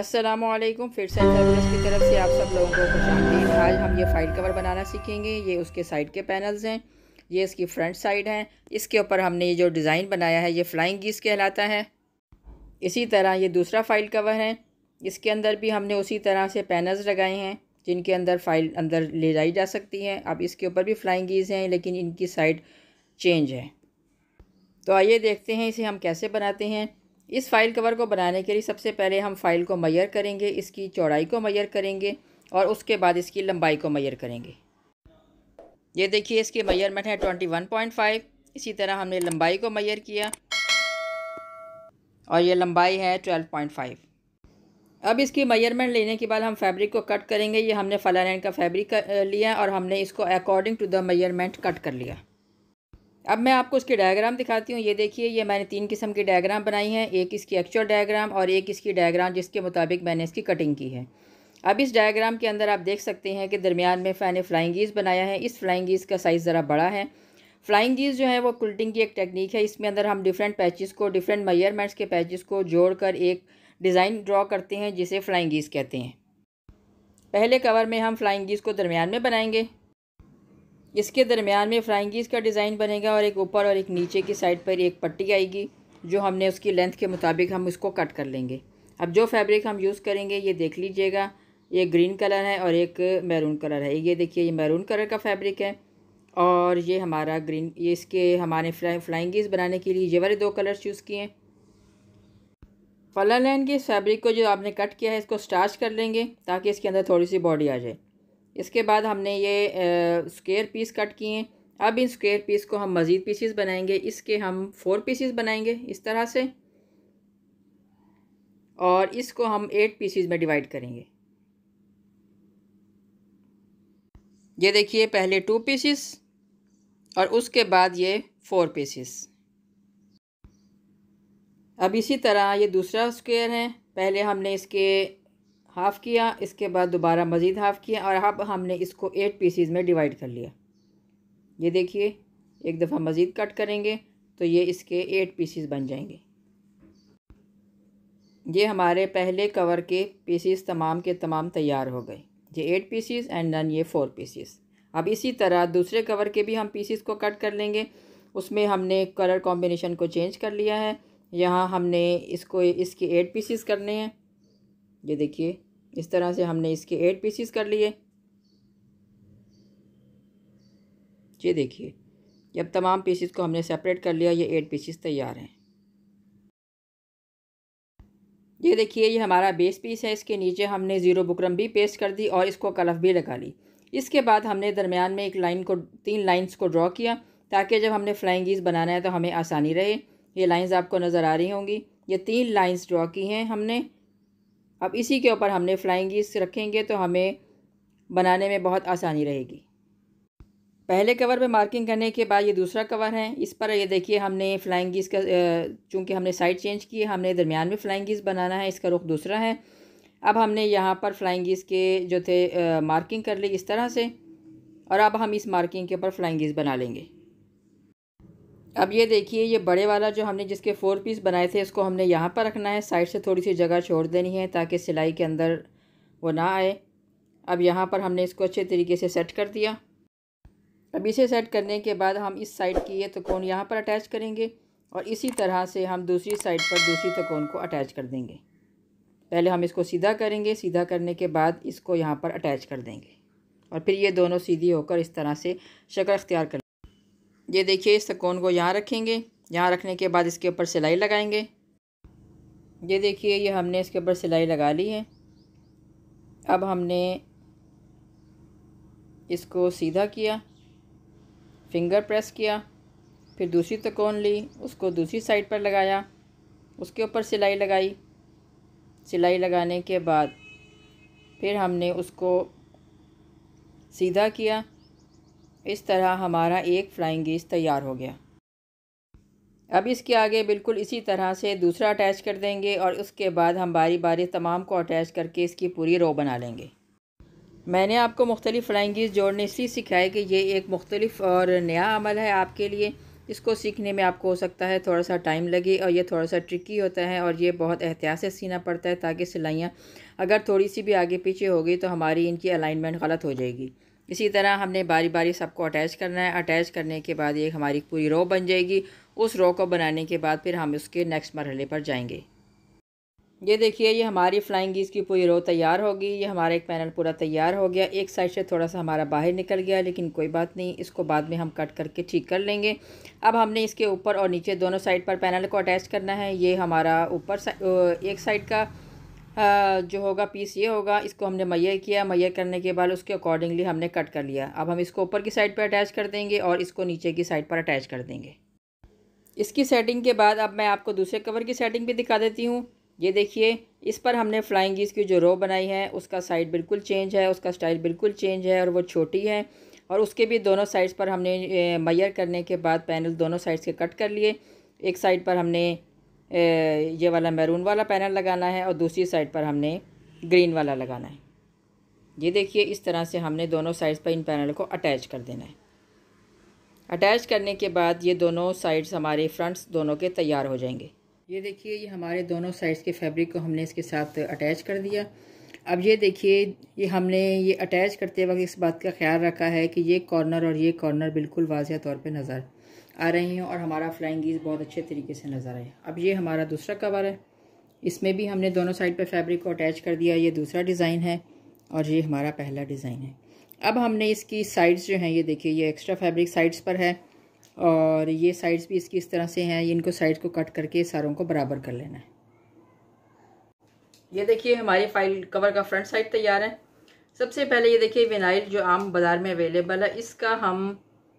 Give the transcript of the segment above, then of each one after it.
असलम फिर से फैबरस की तरफ से आप सब लोगों को खुश आमदीन आज हम ये फ़ाइल कवर बनाना सीखेंगे ये उसके साइड के पैनल्स हैं ये इसकी फ्रंट साइड है इसके ऊपर हमने ये जो डिज़ाइन बनाया है ये फ्लाइंग गीस कहलाता है इसी तरह ये दूसरा फ़ाइल कवर है इसके अंदर भी हमने उसी तरह से पैनल्स लगाए हैं जिनके अंदर फ़ाइल अंदर ले जाई जा सकती है अब इसके ऊपर भी फ्लाइंग गीज हैं लेकिन इनकी साइड चेंज है तो आइए देखते हैं इसे हम कैसे बनाते हैं इस फ़ाइल कवर को बनाने के लिए सबसे पहले हम फ़ाइल को मैयर करेंगे इसकी चौड़ाई को मैयर करेंगे और उसके बाद इसकी लंबाई को मैयर करेंगे ये देखिए इसकी मैयरमेंट है ट्वेंटी वन पॉइंट फाइव इसी तरह हमने लंबाई को मैयर किया और ये लंबाई है ट्वेल्व पॉइंट फाइव अब इसकी मैयरमेंट लेने के बाद हम फैब्रिक को कट करेंगे ये हमने फलानैन का फैब्रिक लिया और हमने इसको according to the measurement cut कर लिया अब मैं आपको इसके डायग्राम दिखाती हूँ ये देखिए ये मैंने तीन किस्म की डायग्राम बनाई हैं एक इसकी एक्चुअल डायग्राम और एक इसकी डायग्राम जिसके मुताबिक मैंने इसकी कटिंग की है अब इस डायग्राम के अंदर आप देख सकते हैं कि दरमियान में फ़ैन फ्लाइंग गीज़ बनाया है इस फ्लाइंग गीज़ का साइज़ ज़रा बड़ा है फ्लाइंग गीज़ जो है वो कुल्टिंग की एक टेक्निक है इसमें अंदर हम डिफरेंट पैचेस को डिफरेंट मयरमेंट्स के पैचेस को जोड़कर एक डिज़ाइन ड्रॉ करते हैं जिसे फ्लाइंग गीज़ कहते हैं पहले कवर में हम फ्लाइंग गीज़ को दरमियान में बनाएंगे इसके दरमियान में फ्राइंगीज़ का डिज़ाइन बनेगा और एक ऊपर और एक नीचे की साइड पर एक पट्टी आएगी जो हमने उसकी लेंथ के मुताबिक हम उसको कट कर लेंगे अब जो फैब्रिक हम यूज़ करेंगे ये देख लीजिएगा ये ग्रीन कलर है और एक मैरून कलर है ये देखिए ये मैरून कलर का फैब्रिक है और ये हमारा ग्रीन ये इसके हमारे फ्लाइंगीज़ बनाने के लिए ये वाले दो कलर्स चूज़ किए हैं फलर लाइन के इस फैब्रिक को जो आपने कट किया है इसको स्टार्च कर लेंगे ताकि इसके अंदर थोड़ी सी बॉडी आ जाए इसके बाद हमने ये स्क्वेयर पीस कट किए अब इन स्क्वेयर पीस को हम मज़ीद पीसीस बनाएंगे इसके हम फोर पीसीस बनाएंगे इस तरह से और इसको हम एट पीसीस में डिवाइड करेंगे ये देखिए पहले टू पीसीस और उसके बाद ये फोर पीसीस अब इसी तरह ये दूसरा स्क्वायर है पहले हमने इसके हाफ़ किया इसके बाद दोबारा मज़ीद हाफ़ किया और अब हमने इसको एट पीसीज में डिवाइड कर लिया ये देखिए एक दफ़ा मज़ीद कट करेंगे तो ये इसके एट पीसीज बन जाएंगे ये हमारे पहले कवर के पीसीस तमाम के तमाम तैयार हो गए ये एट पीसीस एंड देन ये फ़ोर पीसीस अब इसी तरह दूसरे कवर के भी हम पीसीस को कट कर लेंगे उसमें हमने कलर कॉम्बिनेशन को चेंज कर लिया है यहाँ हमने इसको इसके एट पीसीस करने हैं ये देखिए इस तरह से हमने इसके एट पीसीस कर लिए ये देखिए जब तमाम पीसीस को हमने सेपरेट कर लिया ये एट पीसीस तैयार हैं ये देखिए ये हमारा बेस पीस है इसके नीचे हमने ज़ीरो बुकरम भी पेस्ट कर दी और इसको कलफ भी लगा ली इसके बाद हमने दरमियान में एक लाइन को तीन लाइंस को ड्रॉ किया ताकि जब हमने फ्लाइंग ईज बनाना है तो हमें आसानी रहे ये लाइंस आपको नज़र आ रही होंगी ये तीन लाइंस ड्रॉ की हैं हमने अब इसी के ऊपर हमने फ्लाइंग गीस रखेंगे तो हमें बनाने में बहुत आसानी रहेगी पहले कवर पे मार्किंग करने के बाद ये दूसरा कवर है इस पर ये देखिए हमने फ्लाइंग गीस का चूँकि हमने साइड चेंज की है हमने दरमियान में फ्लाइंग गीस बनाना है इसका रुख दूसरा है अब हमने यहाँ पर फ्लाइंग गीस के जो थे मार्किंग कर ली इस तरह से और अब हम इस मार्किंग के ऊपर फ्लाइंग गीस बना लेंगे अब ये देखिए ये बड़े वाला जो हमने जिसके फ़ोर पीस बनाए थे इसको हमने यहाँ पर रखना है साइड से थोड़ी सी जगह छोड़ देनी है ताकि सिलाई के अंदर वो ना आए अब यहाँ पर हमने इसको अच्छे तरीके से सेट कर दिया अब इसे सेट करने के बाद हम इस साइड की ये तकोन यहाँ पर अटैच करेंगे और इसी तरह से हम दूसरी साइड पर दूसरी तकोन को अटैच कर देंगे पहले हम इसको सीधा करेंगे सीधा करने के बाद इसको यहाँ पर अटैच कर देंगे और फिर ये दोनों सीधी होकर इस तरह से शक्ल अख्तियार कर ये देखिए इस तकोन को यहाँ रखेंगे यहाँ रखने के बाद इसके ऊपर सिलाई लगाएंगे ये देखिए ये हमने इसके ऊपर सिलाई लगा ली है अब हमने इसको सीधा किया फिंगर प्रेस किया फिर दूसरी तकोन तो ली उसको दूसरी साइड पर लगाया उसके ऊपर सिलाई लगाई सिलाई लगाने के बाद फिर हमने उसको सीधा किया इस तरह हमारा एक फ्लाइंग गेस तैयार हो गया अब इसके आगे बिल्कुल इसी तरह से दूसरा अटैच कर देंगे और उसके बाद हम बारी बारी तमाम को अटैच करके इसकी पूरी रो बना लेंगे मैंने आपको मुख्तलिफ़ फ्लाइंग गेस जोड़ने इसलिए सिखाया कि ये एक मुख्तलिफ और नया अमल है आपके लिए इसको सीखने में आपको हो सकता है थोड़ा सा टाइम लगे और ये थोड़ा सा ट्रिकी होता है और ये बहुत एहतियात से सीना पड़ता है ताकि सिलाइयाँ अगर थोड़ी सी भी आगे पीछे होगी तो हमारी इनकी अलाइनमेंट गलत हो जाएगी इसी तरह हमने बारी बारी सबको अटैच करना है अटैच करने के बाद ये हमारी पूरी रो बन जाएगी उस रो को बनाने के बाद फिर हम उसके नेक्स्ट मरहले पर जाएंगे ये देखिए ये हमारी फ्लाइंग इसकी पूरी रो तैयार होगी ये हमारा एक पैनल पूरा तैयार हो गया एक साइड से थोड़ा सा हमारा बाहर निकल गया लेकिन कोई बात नहीं इसको बाद में हम कट करके ठीक कर लेंगे अब हमने इसके ऊपर और नीचे दोनों साइड पर पैनल को अटैच करना है ये हमारा ऊपर एक साइड का जो होगा पीस ये होगा इसको हमने मैयर किया मैयर करने के बाद उसके अकॉर्डिंगली हमने कट कर लिया अब हम इसको ऊपर की साइड पर अटैच कर देंगे और इसको नीचे की साइड पर अटैच कर देंगे इसकी सेटिंग के बाद अब मैं आपको दूसरे कवर की सेटिंग भी दिखा देती हूँ ये देखिए इस पर हमने फ्लाइंग की जो रो बनाई है उसका साइड बिल्कुल चेंज है उसका स्टाइल बिल्कुल चेंज है और वो छोटी है और उसके भी दोनों साइड्स पर हमने मैयर करने के बाद पैनल दोनों साइड्स के कट कर लिए एक साइड पर हमने ये वाला मैरून वाला पैनल लगाना है और दूसरी साइड पर हमने ग्रीन वाला लगाना है ये देखिए इस तरह से हमने दोनों साइड्स पर इन पैनल को अटैच कर देना है अटैच करने के बाद ये दोनों साइड्स हमारे फ्रंट्स दोनों के तैयार हो जाएंगे ये देखिए ये हमारे दोनों साइड्स के फैब्रिक को हमने इसके साथ अटैच कर दिया अब ये देखिए ये हमने ये अटैच करते वक्त इस बात का ख्याल रखा है कि ये कॉर्नर और ये कॉर्नर बिल्कुल वाजह तौर पर नज़र आ रही हैं और हमारा फ्लाइंग गीज बहुत अच्छे तरीके से नज़र आए अब ये हमारा दूसरा कवर है इसमें भी हमने दोनों साइड पर फैब्रिक को अटैच कर दिया ये दूसरा डिज़ाइन है और ये हमारा पहला डिज़ाइन है अब हमने इसकी साइड्स जो हैं ये देखिए ये एक्स्ट्रा फैब्रिक साइड्स पर है और ये साइड्स भी इसकी इस तरह से हैं इनको साइड्स को कट करके सारों को बराबर कर लेना है ये देखिए हमारी फाइल कवर का फ्रंट साइड तैयार है सबसे पहले ये देखिए विनाइल जो आम बाज़ार में अवेलेबल है इसका हम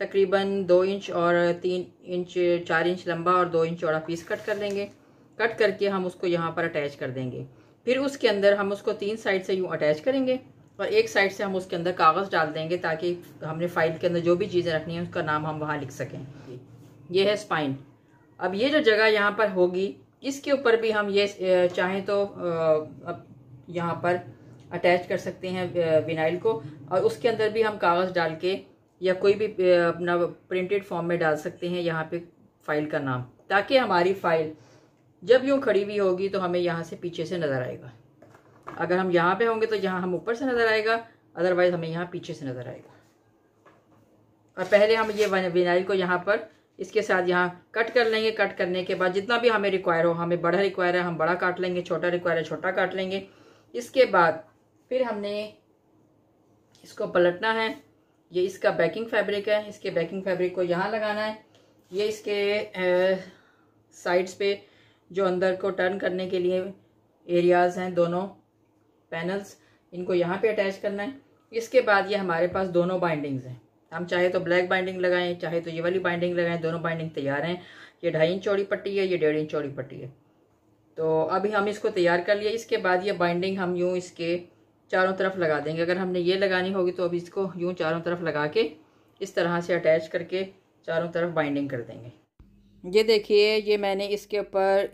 तकरीबन दो इंच और तीन इंच चार इंच लंबा और दो इंच चौड़ा पीस कट कर लेंगे कट करके हम उसको यहाँ पर अटैच कर देंगे फिर उसके अंदर हम उसको तीन साइड से यूँ अटैच करेंगे और एक साइड से हम उसके अंदर कागज़ डाल देंगे ताकि हमने फाइल के अंदर जो भी चीज़ें रखनी है उसका नाम हम वहाँ लिख सकें ये है स्पाइन अब ये जो जगह यहाँ पर होगी इसके ऊपर भी हम ये चाहें तो अब यहाँ पर अटैच कर सकते हैं विनाइल को और उसके अंदर भी हम कागज़ डाल के या कोई भी अपना प्रिंटेड फॉर्म में डाल सकते हैं यहाँ पे फाइल का नाम ताकि हमारी फाइल जब यूँ खड़ी हुई होगी तो हमें यहाँ से पीछे से नज़र आएगा अगर हम यहाँ पे होंगे तो यहाँ हम ऊपर से नज़र आएगा अदरवाइज़ हमें यहाँ पीछे से नज़र आएगा और पहले हम ये विनाइल को यहाँ पर इसके साथ यहाँ कट कर लेंगे कट करने के बाद जितना भी हमें रिक्वायर हो हमें बड़ा रिक्वायर है हम बड़ा काट लेंगे छोटा रिक्वायर है छोटा काट लेंगे इसके बाद फिर हमने इसको पलटना है ये इसका बैकिंग फैब्रिक है इसके बैकिंग फैब्रिक को यहाँ लगाना है ये इसके साइड्स पे जो अंदर को टर्न करने के लिए एरियाज हैं दोनों पैनल्स इनको यहाँ पे अटैच करना है इसके बाद ये हमारे पास दोनों बाइंडिंग्स हैं हम चाहे तो ब्लैक बाइंडिंग लगाएं चाहे तो ये वाली बाइंडिंग लगाएं दोनों बाइंडिंग तैयार हैं ये ढाई इंच चौड़ी पट्टी है ये डेढ़ इंच चौड़ी पट्टी है तो अभी हम इसको तैयार कर लिए इसके बाद ये बाइंडिंग हम यूँ इसके चारों तरफ लगा देंगे अगर हमने ये लगानी होगी तो अब इसको यूँ चारों तरफ लगा के इस तरह से अटैच करके चारों तरफ बाइंडिंग कर देंगे ये देखिए ये मैंने इसके ऊपर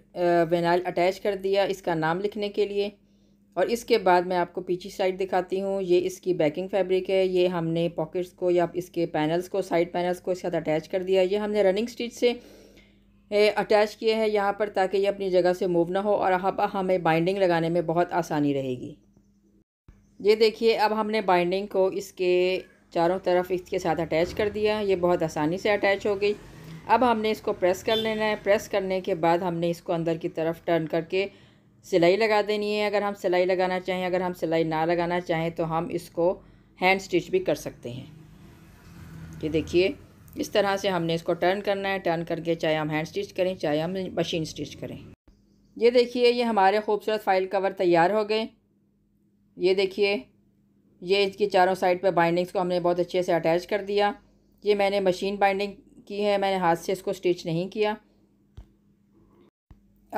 वेनाइल अटैच कर दिया इसका नाम लिखने के लिए और इसके बाद मैं आपको पीछे साइड दिखाती हूँ ये इसकी बैकिंग फैब्रिक है ये हमने पॉकेट्स को या इसके पैनल्स को साइड पैनल्स को इसके साथ अटैच कर दिया ये हमने रनिंग स्टिच से अटैच किए हैं यहाँ पर ताकि ये अपनी जगह से मूव ना हो और अब हमें बाइंडिंग लगाने में बहुत आसानी रहेगी ये देखिए अब हमने बाइंडिंग को इसके चारों तरफ इसके साथ अटैच कर दिया ये बहुत आसानी से अटैच हो गई अब हमने इसको प्रेस कर लेना है प्रेस करने के बाद हमने इसको अंदर की तरफ टर्न करके सिलाई लगा देनी है अगर हम सिलाई लगाना चाहें अगर हम सिलाई ना लगाना चाहें तो हम इसको हैंड स्टिच भी कर सकते हैं ये देखिए इस तरह से हमने इसको टर्न करना है टर्न करके चाहे हम हैंड स्टिच करें चाहे हम मशीन स्टिच करें ये देखिए ये हमारे खूबसूरत फाइल कवर तैयार हो गए ये देखिए ये इसके चारों साइड पर बाइंडिंग्स को हमने बहुत अच्छे से अटैच कर दिया ये मैंने मशीन बाइंडिंग की है मैंने हाथ से इसको स्टिच नहीं किया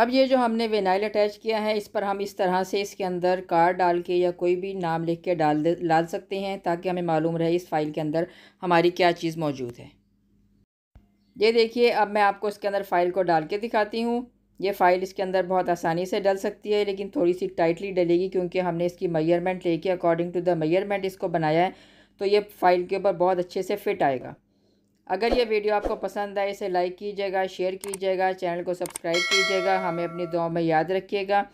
अब ये जो हमने वेनाइल अटैच किया है इस पर हम इस तरह से इसके अंदर कार्ड डाल के या कोई भी नाम लिख के डाल डाल सकते हैं ताकि हमें मालूम रहे इस फाइल के अंदर हमारी क्या चीज़ मौजूद है ये देखिए अब मैं आपको इसके अंदर फ़ाइल को डाल के दिखाती हूँ ये फ़ाइल इसके अंदर बहुत आसानी से डल सकती है लेकिन थोड़ी सी टाइटली डलेगी क्योंकि हमने इसकी मैयरमेंट लेके अकॉर्डिंग टू द मैयरमेंट इसको बनाया है तो ये फ़ाइल के ऊपर बहुत अच्छे से फिट आएगा अगर ये वीडियो आपको पसंद आए इसे लाइक कीजिएगा शेयर कीजिएगा चैनल को सब्सक्राइब कीजिएगा हमें अपनी दुआ में याद रखिएगा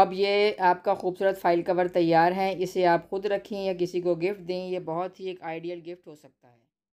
अब ये आपका खूबसूरत फ़ाइल कवर तैयार है इसे आप खुद रखें या किसी को गिफ्ट दें ये बहुत ही एक आइडियल गिफ्ट हो सकता है